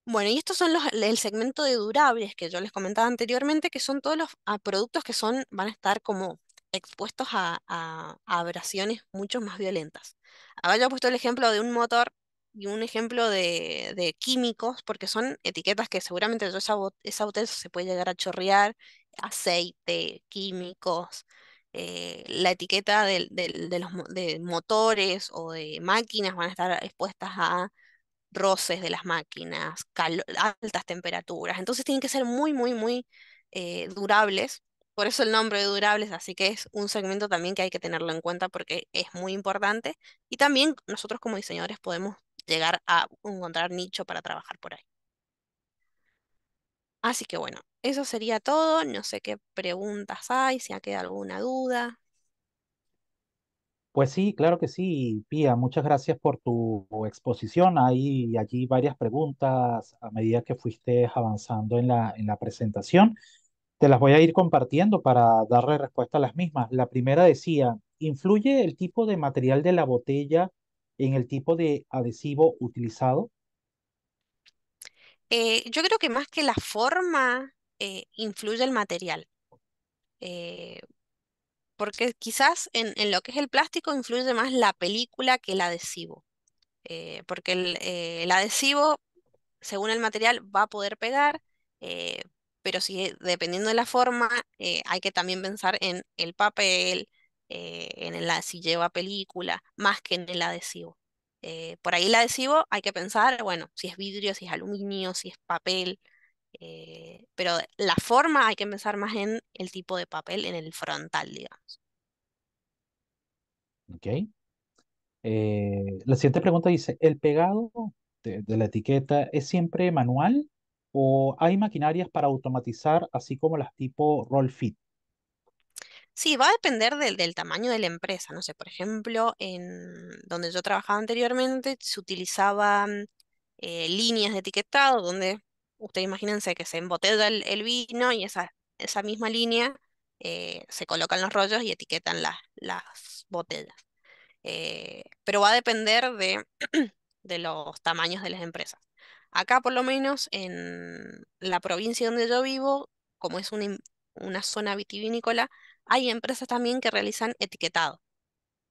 Bueno, y estos son los, el segmento de durables que yo les comentaba anteriormente, que son todos los ah, productos que son, van a estar como expuestos a, abrasiones mucho más violentas. yo he puesto el ejemplo de un motor y un ejemplo de, químicos, porque son etiquetas que seguramente yo esa, esa botella se puede llegar a chorrear, aceite, químicos, eh, la etiqueta de, de los de motores o de máquinas van a estar expuestas a roces de las máquinas, altas temperaturas. Entonces tienen que ser muy, muy, muy eh, durables. Por eso el nombre de durables, así que es un segmento también que hay que tenerlo en cuenta porque es muy importante. Y también nosotros como diseñadores podemos llegar a encontrar nicho para trabajar por ahí. Así que bueno, eso sería todo. No sé qué preguntas hay, si ha quedado alguna duda. Pues sí, claro que sí, Pía, muchas gracias por tu exposición. Hay allí varias preguntas a medida que fuiste avanzando en la, en la presentación. Te las voy a ir compartiendo para darle respuesta a las mismas. La primera decía, ¿influye el tipo de material de la botella en el tipo de adhesivo utilizado? Eh, yo creo que más que la forma eh, influye el material. Eh, porque quizás en, lo que es el plástico influye más la película que el adhesivo, eh, porque eh, el, adhesivo, según el material, va a poder pegar, eh, pero si dependiendo de la forma, hay que también pensar en el papel, en si lleva película, más que en el adhesivo. por ahí el adhesivo hay que pensar, bueno, si es vidrio, si es aluminio, si es papel, eh, pero la forma hay que pensar más en el tipo de papel, en el frontal, digamos. Ok. Eh, la siguiente pregunta dice, ¿el pegado de, la etiqueta es siempre manual o hay maquinarias para automatizar, así como las tipo roll fit? Sí, va a depender del, tamaño de la empresa. No sé, por ejemplo, en donde yo trabajaba anteriormente, se utilizaban eh, líneas de etiquetado donde ustedes imagínense que se embotella el, vino y esa, esa misma línea eh, se colocan los rollos y etiquetan las, las botellas. Eh, pero va a depender (clears throat) de, los tamaños de las empresas. Acá, por lo menos, en la provincia donde yo vivo, como es una, zona vitivinícola, hay empresas también que realizan etiquetado,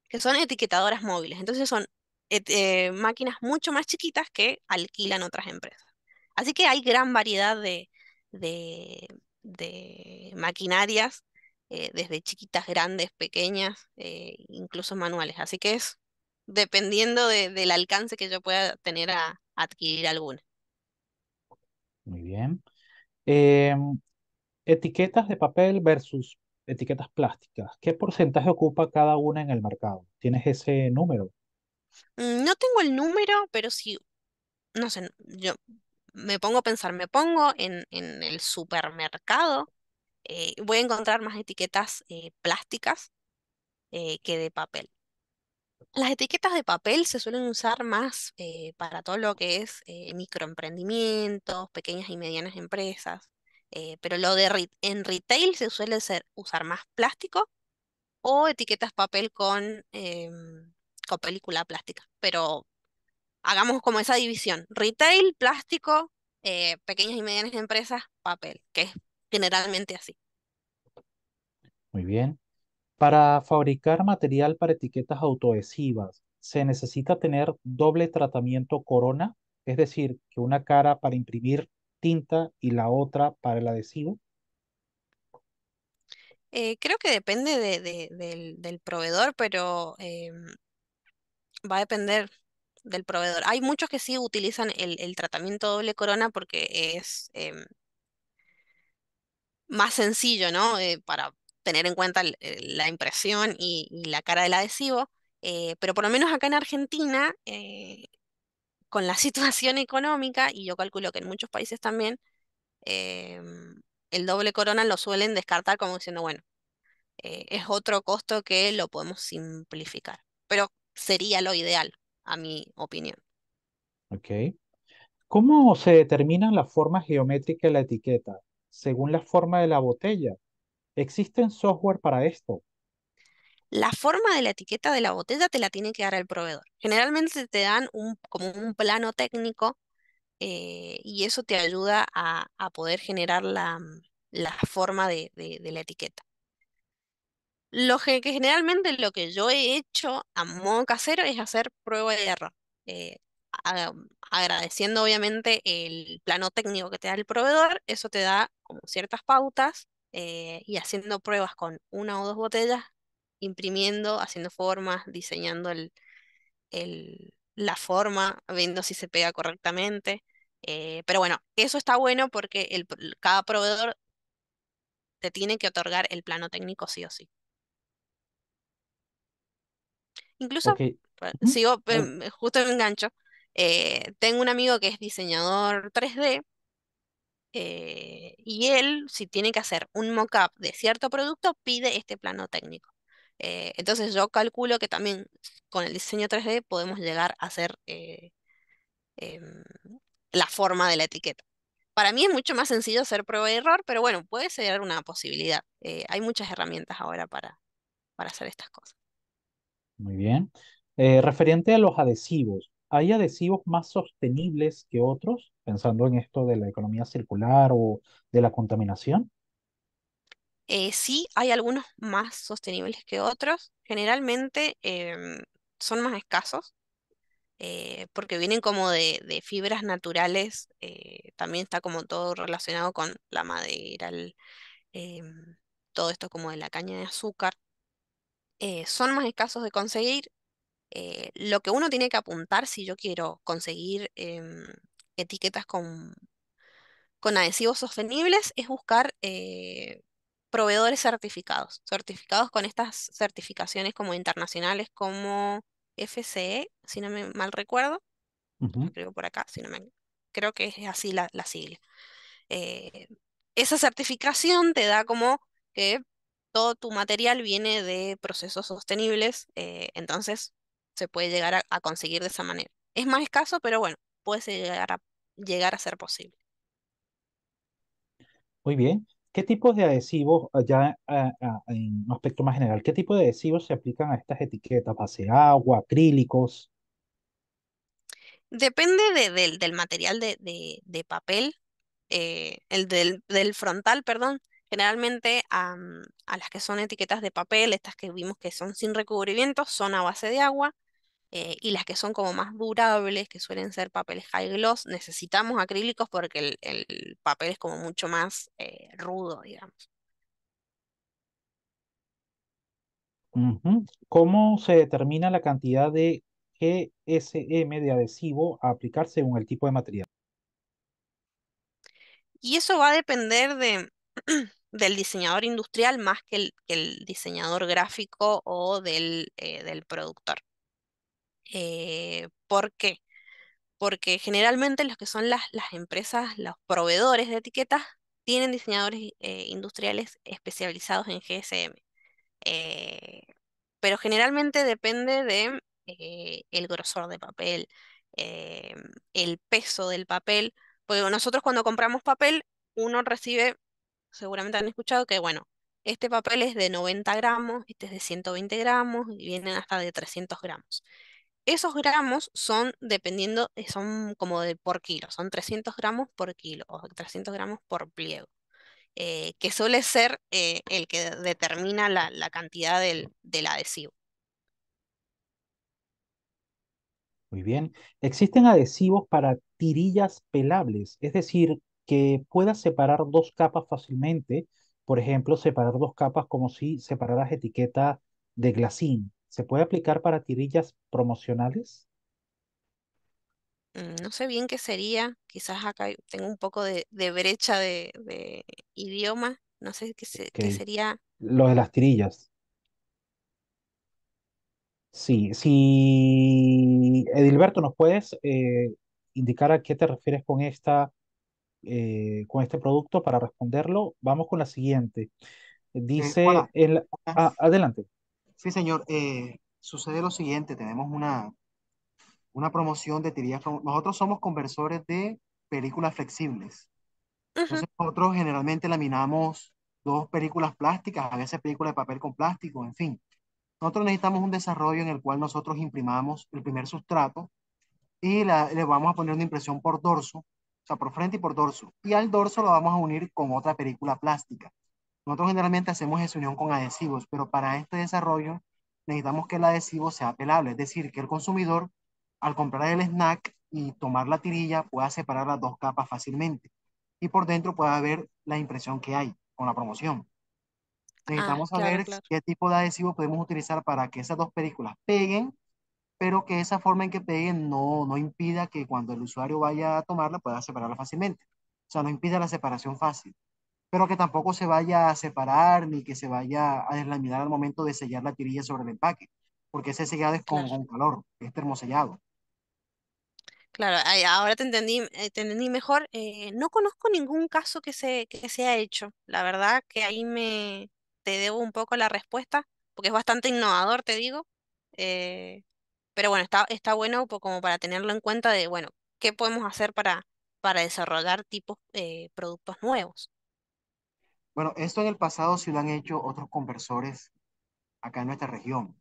que son etiquetadoras móviles. Entonces son eh, máquinas mucho más chiquitas que alquilan otras empresas. Así que hay gran variedad de, de, maquinarias, eh, desde chiquitas, grandes, pequeñas, eh, incluso manuales. Así que es dependiendo del alcance que yo pueda tener a, adquirir alguna. Muy bien. Em, etiquetas de papel versus etiquetas plásticas. ¿Qué porcentaje ocupa cada una en el mercado? ¿Tienes ese número? Mm, no tengo el número, pero sí... no sé, yo me pongo a pensar, me pongo en, el supermercado, eh, voy a encontrar más etiquetas eh, plásticas eh, que de papel. Las etiquetas de papel se suelen usar más para todo lo que es microemprendimientos, pequeñas y medianas empresas, pero lo de en retail se suele ser, usar más plástico o etiquetas papel con, em, con película plástica, pero hagamos como esa división. Retail, plástico, eh, pequeñas y medianas empresas, papel, que es generalmente así. Muy bien. Para fabricar material para etiquetas autoadhesivas, ¿se necesita tener doble tratamiento corona? Es decir, que una cara para imprimir tinta y la otra para el adhesivo. Eh, creo que depende del, proveedor, pero em, va a depender del proveedor. Hay muchos que sí utilizan el, tratamiento doble corona porque es em, más sencillo, ¿no? Eh, para tener en cuenta la impresión y, la cara del adhesivo. Eh, pero por lo menos acá en Argentina, eh, con la (laughs) situación económica, y yo calculo que en muchos países también, em, el doble corona lo suelen descartar como diciendo, bueno, es otro costo que lo podemos simplificar. Pero sería lo ideal a mi opinión. Ok. ¿Cómo se determina la forma geométrica de la etiqueta? Según la forma de la botella. ¿Existen software para esto? La forma de la etiqueta de la botella te la tiene que dar el proveedor. Generalmente te dan un, como un plano técnico eh, y eso te ayuda a, poder generar la, forma de la etiqueta. Lo que generalmente lo que yo he hecho a modo casero es hacer prueba de error. Eh, um, agradeciendo obviamente el plano técnico que te da el proveedor, eso te da como ciertas pautas eh, y haciendo pruebas con una o dos botellas, imprimiendo, haciendo formas, diseñando el, la forma, viendo si se pega correctamente. Eh, pero bueno, eso está bueno porque el, cada proveedor te tiene que otorgar el plano técnico sí o sí. Incluso, eh, sigo, eh, justo me engancho. Eh, tengo un amigo que es diseñador 3D y él, si tiene que hacer un mock-up de cierto producto, pide este plano técnico. entonces yo calculo que también con el diseño 3D podemos llegar a hacer em, la forma de la etiqueta. Para mí es mucho más sencillo hacer prueba y error, pero bueno, puede ser una posibilidad. hay muchas herramientas ahora para, para hacer estas cosas. Muy bien. Eh, referente a los adhesivos, ¿hay adhesivos más sostenibles que otros, pensando en esto de la economía circular o de la contaminación? Eh, sí, hay algunos más sostenibles que otros. Generalmente em, son más escasos eh, porque vienen como de, fibras naturales. también está como todo relacionado con la madera, em, todo esto como de la caña de azúcar. Eh, son más escasos de conseguir. Eh, lo que uno tiene que apuntar si yo quiero conseguir em, etiquetas con, con, adhesivos sostenibles es buscar eh, proveedores certificados, certificados con estas certificaciones como internacionales, como FCE, si no me mal recuerdo, creo por acá, si no me, creo que es así la, la sigla. esa certificación te da como que todo tu material viene de procesos sostenibles, eh, entonces se puede llegar a, conseguir de esa manera. Es más escaso, pero bueno, puede llegar a, llegar a ser posible. Muy bien. ¿Qué tipos de adhesivos, ah, ya ah, ah, en un aspecto más general, qué tipo de adhesivos se aplican a estas etiquetas? ¿Base agua, acrílicos? Depende del material de, papel, eh, el del, del frontal, perdón, Generalmente a las que son etiquetas de papel, estas que vimos que son sin recubrimiento, son a base de agua. Eh, y las que son como más durables, que suelen ser papeles high gloss, necesitamos acrílicos porque el, papel es como mucho más eh, rudo, digamos. ¿Cómo se determina la cantidad de GSM de adhesivo a aplicar según el tipo de material? Y eso va a depender de del diseñador industrial más que el, diseñador gráfico o del, eh, productor. Eh, ¿Por qué? Porque generalmente los que son las, las empresas, los proveedores de etiquetas, tienen diseñadores eh, industriales especializados en GSM. pero generalmente depende de el grosor de papel, el peso del papel. Porque nosotros cuando compramos papel, uno recibe seguramente han escuchado que, bueno, este papel es de 90 gramos, este es de 120 gramos y vienen hasta de 300 gramos. Esos gramos son dependiendo, eh, son como de por kilo, son 300 gramos por kilo o 300 gramos por pliego, eh, que suele ser eh, el que determina la, cantidad del, del adhesivo. Muy bien. Existen adhesivos para tirillas pelables, es decir, que puedas separar dos capas fácilmente. Por ejemplo, separar dos capas como si separaras etiqueta de glacín. ¿Se puede aplicar para tirillas promocionales? Mm, no sé bien qué sería, quizás acá tengo un poco de, brecha de, idioma, no sé qué, sería. Lo de las tirillas. Sí, sí. Edilberto, ¿nos puedes eh, indicar a qué te refieres con esta eh, con este producto para responderlo. Vamos con la siguiente. Eh, Dice, el, ah, adelante. Sí, señor. Eh, sucede lo siguiente, tenemos una, una promoción de tirillas. Nosotros somos conversores de películas flexibles. nosotros generalmente laminamos dos películas plásticas, a veces películas de papel con plástico, en fin. Nosotros necesitamos un desarrollo en el cual nosotros imprimamos el primer sustrato y le vamos a poner una impresión por dorso por frente y por dorso. Y al dorso lo vamos a unir con otra película plástica. Nosotros generalmente hacemos esa unión con adhesivos, pero para este desarrollo necesitamos que el adhesivo sea pelable, es decir, que el consumidor al comprar el snack y tomar la tirilla pueda separar las dos capas fácilmente y por dentro pueda ver la impresión que hay con la promoción. Ah, necesitamos saber qué tipo de adhesivo podemos utilizar para que esas dos películas peguen pero que esa forma en que peguen no, no impida que cuando el usuario vaya a tomarla pueda separarla fácilmente. O sea, no impida la separación fácil, pero que tampoco se vaya a separar ni que se vaya a deslaminar al momento de sellar la tirilla sobre el empaque, porque ese sellado es con, calor, es este termosellado. Claro, ahora te entendí, eh, entendí mejor. Eh, no conozco ningún caso que se, que se hecho. La verdad que ahí me te debo un poco la respuesta, porque es bastante innovador, te digo. Eh, pero bueno, está, está bueno como para tenerlo en cuenta de, bueno, ¿qué podemos hacer para, para desarrollar tipos, de eh, productos nuevos? Bueno, esto en el pasado sí lo han hecho otros conversores acá en nuestra región.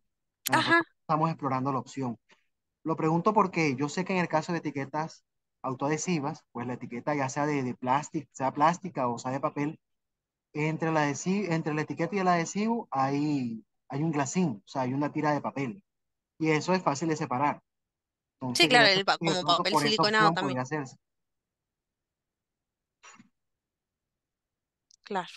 Estamos explorando la opción. Lo pregunto porque yo sé que en el caso de etiquetas autoadhesivas, pues la etiqueta ya sea de, plástico, sea plástica o sea de papel, entre la, entre la etiqueta y el adhesivo hay, hay un glacín, o sea, hay una tira de papel y eso es fácil de separar. sí, claro, el, papel siliconado también. Claro.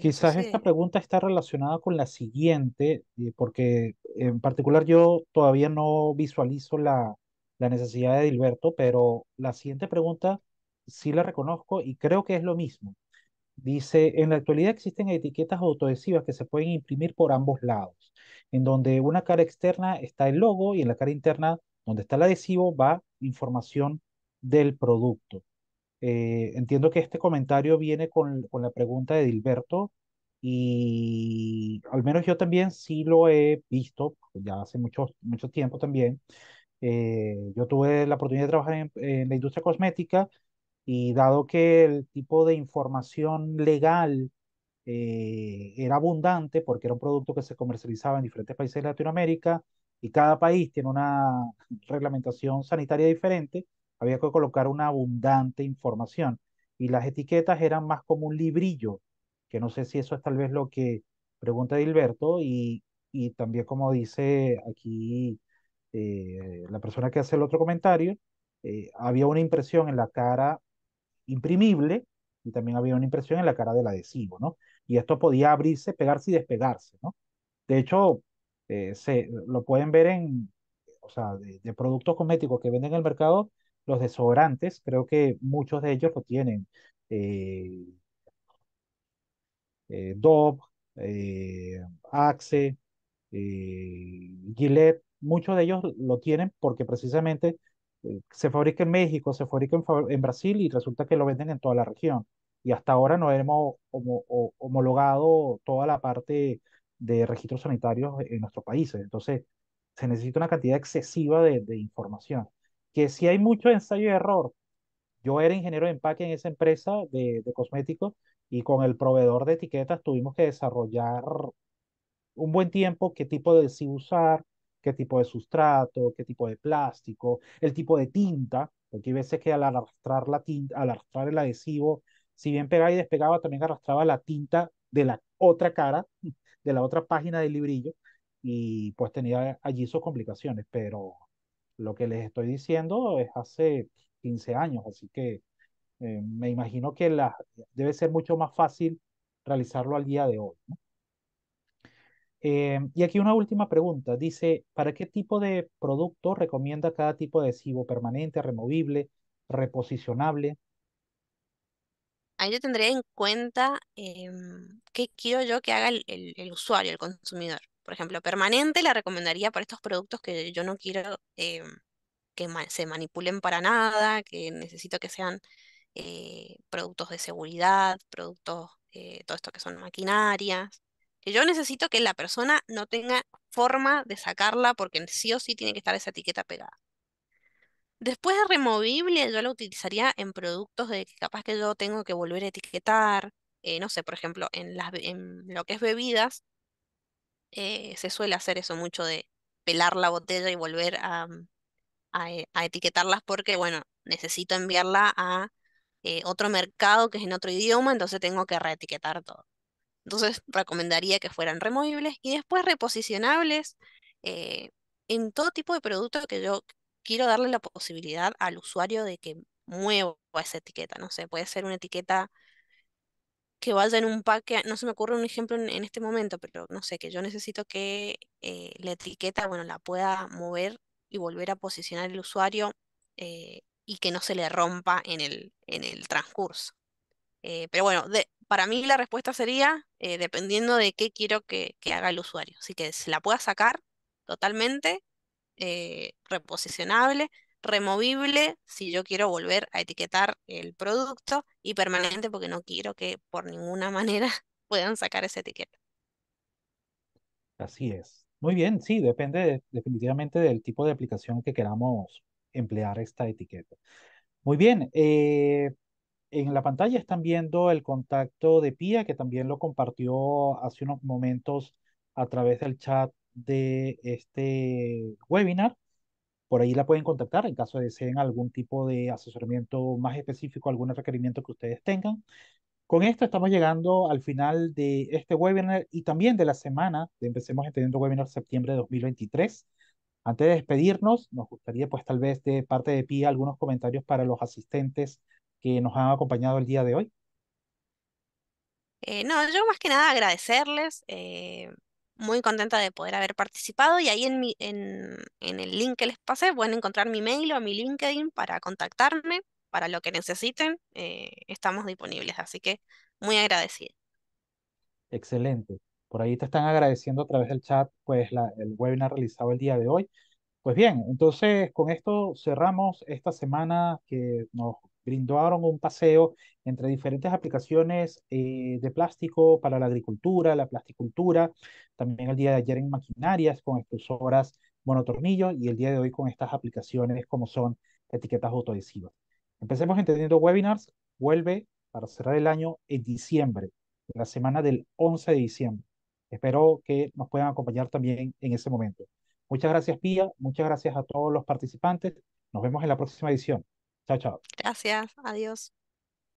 Quizás esta pregunta está relacionada con la siguiente, eh, porque en particular yo todavía no visualizo la, la necesidad de Dilberto, pero la siguiente pregunta sí la reconozco y creo que es lo mismo. Dice, en la actualidad existen etiquetas autoadhesivas que se pueden imprimir por ambos lados, en donde una cara externa está el logo y en la cara interna, donde está el adhesivo, va información del producto. Eh, entiendo que este comentario viene con, con la pregunta de Dilberto y al menos yo también sí lo he visto, pues, ya hace mucho, mucho tiempo también. Eh, yo tuve la oportunidad de trabajar en la industria cosmética y dado que el tipo de información legal eh, era abundante, porque era un producto que se comercializaba en diferentes países de Latinoamérica y cada país tiene una reglamentación sanitaria diferente, había que colocar una abundante información. Y las etiquetas eran más como un librillo, que no sé si eso es tal vez lo que pregunta Gilberto y, y también como dice aquí eh, la persona que hace el otro comentario, eh, había una impresión en la cara imprimible y también había una impresión en la cara del adhesivo, ¿no? Y esto podía abrirse, pegarse y despegarse, ¿no? De hecho, eh, se, lo pueden ver en, o sea, de, productos cosméticos que venden en el mercado, los desodorantes, creo que muchos de ellos lo tienen. Eh, eh Dove, eh, Axe, Gillette, muchos de ellos lo tienen porque precisamente eh, se fabrica en México, se fabrica en, Brasil y resulta que lo venden en toda la región. Y hasta ahora no hemos homologado toda la parte de registros sanitarios en nuestros países. Entonces, se necesita una cantidad excesiva de, información. Que si hay mucho ensayo y error, yo era ingeniero de empaque en esa empresa de, de cosméticos y con el proveedor de etiquetas tuvimos que desarrollar un buen tiempo qué tipo de sí usar, qué tipo de sustrato, qué tipo de plástico, el tipo de tinta, porque hay veces que al arrastrar la tinta, al arrastrar el adhesivo, si bien pegaba y despegaba, también arrastraba la tinta de la otra cara, (laughs) de la otra página del librillo, y pues tenía allí sus complicaciones, pero lo que les estoy diciendo es hace 15 años, así que eh, me imagino que la, debe ser mucho más fácil realizarlo al día de hoy. ¿no? Em, y aquí una última pregunta. Dice, ¿para qué tipo de producto recomienda cada tipo de adhesivo? ¿Permanente, removible, reposicionable? Ahí yo tendría en cuenta em, qué quiero yo que haga el, usuario, el consumidor. Por ejemplo, permanente la recomendaría para estos productos que yo no quiero em, que se manipulen para nada, que necesito que sean eh, productos de seguridad, productos, eh, todo esto que son maquinarias. Yo necesito que la persona no tenga forma de sacarla porque sí o sí tiene que estar esa etiqueta pegada. Después de removible, yo la utilizaría en productos de que capaz que yo tengo que volver a etiquetar. Eh, no sé, por ejemplo, en, lo que es bebidas, eh, se suele hacer eso mucho de pelar la botella y volver a, mm, eh, a, etiquetarlas porque, bueno, necesito enviarla a otro mercado que es en otro idioma, entonces tengo que reetiquetar todo. Entonces recomendaría que fueran removibles y después reposicionables eh, en todo tipo de producto que yo quiero darle la posibilidad al usuario de que mueva esa etiqueta. No sé, puede ser una etiqueta que vaya en un paquete no se me ocurre un ejemplo en, este momento, pero no sé, que yo necesito que eh, la etiqueta, bueno, la pueda mover y volver a posicionar el usuario eh, y que no se le rompa en el, en el transcurso. pero bueno, de, para mí la respuesta sería, eh, dependiendo de qué quiero que, haga el usuario. Así que se la pueda sacar totalmente, eh, reposicionable, removible, si yo quiero volver a etiquetar el producto, y permanente porque no quiero que por ninguna (laughs) manera puedan sacar esa etiqueta. Así es. Muy bien, sí, depende definitivamente del tipo de aplicación que queramos emplear esta etiqueta. Muy bien, eh, en la pantalla están viendo el contacto de Pia, que también lo compartió hace unos momentos a través del chat de este webinar. Por ahí la pueden contactar en caso de deseen algún tipo de asesoramiento más específico, algún requerimiento que ustedes tengan. Con esto estamos llegando al final de este webinar y también de la semana de Empecemos Entendiendo Webinar septiembre de 2023. Antes de despedirnos, nos gustaría pues tal vez de parte de Pia algunos comentarios para los asistentes que nos han acompañado el día de hoy. Eh, no, yo más que nada agradecerles, eh, muy contenta de poder haber participado y ahí en, mi, en, el link que les pasé pueden encontrar mi mail o mi LinkedIn para contactarme, para lo que necesiten, eh, estamos disponibles, así que muy agradecida. Excelente. Por ahí te están agradeciendo a través del chat pues la, el webinar realizado el día de hoy. Pues bien, entonces con esto cerramos esta semana que nos brindaron un paseo entre diferentes aplicaciones eh, de plástico para la agricultura, la plasticultura, también el día de ayer en maquinarias con mono monotornillos y el día de hoy con estas aplicaciones como son etiquetas autoadhesivas. Empecemos entendiendo webinars, vuelve para cerrar el año en diciembre, en la semana del 11 de diciembre. Espero que nos puedan acompañar también en ese momento. Muchas gracias Pía, muchas gracias a todos los participantes. Nos vemos en la próxima edición. Chao, chao. Gracias. Adiós.